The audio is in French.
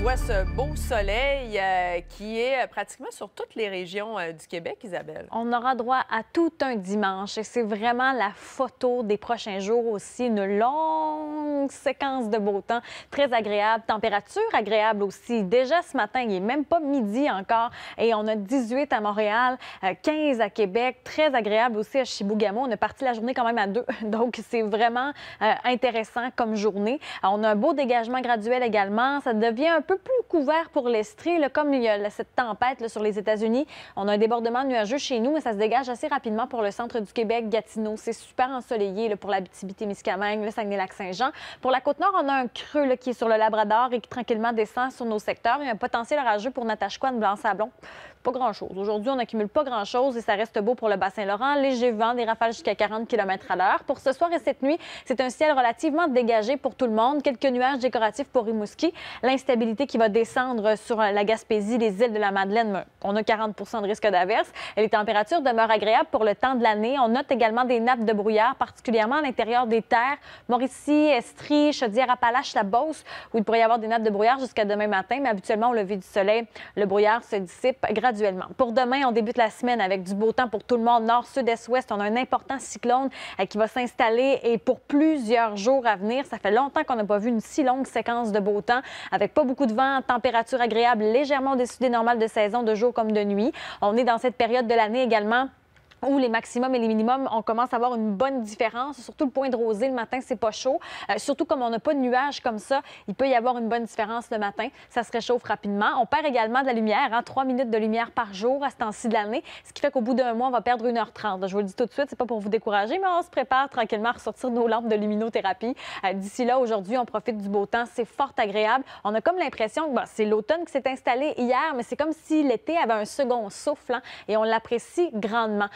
voit ce beau soleil euh, qui est euh, pratiquement sur toutes les régions euh, du Québec, Isabelle. On aura droit à tout un dimanche. et C'est vraiment la photo des prochains jours aussi. Une longue séquence de beau temps, très agréable. Température agréable aussi. Déjà ce matin, il n'est même pas midi encore et on a 18 à Montréal, 15 à Québec. Très agréable aussi à Chibougamau. On est parti la journée quand même à deux. Donc, c'est vraiment intéressant comme journée. on a un beau dégagement graduel également. Ça devient un peu plus couvert pour l'Estrie, comme il y a cette tempête sur les États-Unis. On a un débordement nuageux chez nous, mais ça se dégage assez rapidement pour le centre du Québec, Gatineau. C'est super ensoleillé pour la Bitibi-Témiscamingue, le Saguenay-Lac-Saint-Jean. Pour la Côte-Nord, on a un creux qui est sur le Labrador et qui tranquillement descend sur nos secteurs. Il y a un potentiel rageux pour Natashquan, Blanc-Sablon. Pas grand-chose. Aujourd'hui, on n'accumule pas grand-chose et ça reste beau pour le Bassin-Laurent. Léger vent, des rafales jusqu'à 40 km à l'heure. Pour ce soir et cette nuit, c'est un ciel relativement dégagé pour tout le monde. Quelques nuages décoratifs pour Rimouski. L'instabilité qui va descendre sur euh, la Gaspésie, les îles de la Madeleine. On a 40 de risque d'averse. Les températures demeurent agréables pour le temps de l'année. On note également des nappes de brouillard, particulièrement à l'intérieur des terres. Mauricie, Estrie, Chaudière-Appalaches, la Beauce, où il pourrait y avoir des nappes de brouillard jusqu'à demain matin. Mais habituellement, au lever du soleil, le brouillard se dissipe graduellement. Pour demain, on débute la semaine avec du beau temps pour tout le monde. Nord, sud, est, ouest, on a un important cyclone euh, qui va s'installer et pour plusieurs jours à venir. Ça fait longtemps qu'on n'a pas vu une si longue séquence de beau temps avec pas beaucoup de température agréable légèrement au-dessus des normales de saison de jour comme de nuit. On est dans cette période de l'année également où les maximums et les minimums, on commence à avoir une bonne différence. Surtout le point de rosée le matin, c'est pas chaud. Euh, surtout comme on n'a pas de nuages comme ça, il peut y avoir une bonne différence le matin. Ça se réchauffe rapidement. On perd également de la lumière, En hein, 3 minutes de lumière par jour à ce temps-ci de l'année, ce qui fait qu'au bout d'un mois, on va perdre 1h30. Je vous le dis tout de suite, c'est pas pour vous décourager, mais on se prépare tranquillement à ressortir nos lampes de luminothérapie. Euh, d'ici là, aujourd'hui, on profite du beau temps. C'est fort agréable. On a comme l'impression que c'est l'automne qui s'est installé hier, mais c'est comme si l'été avait un second souffle hein, et on l'apprécie grandement.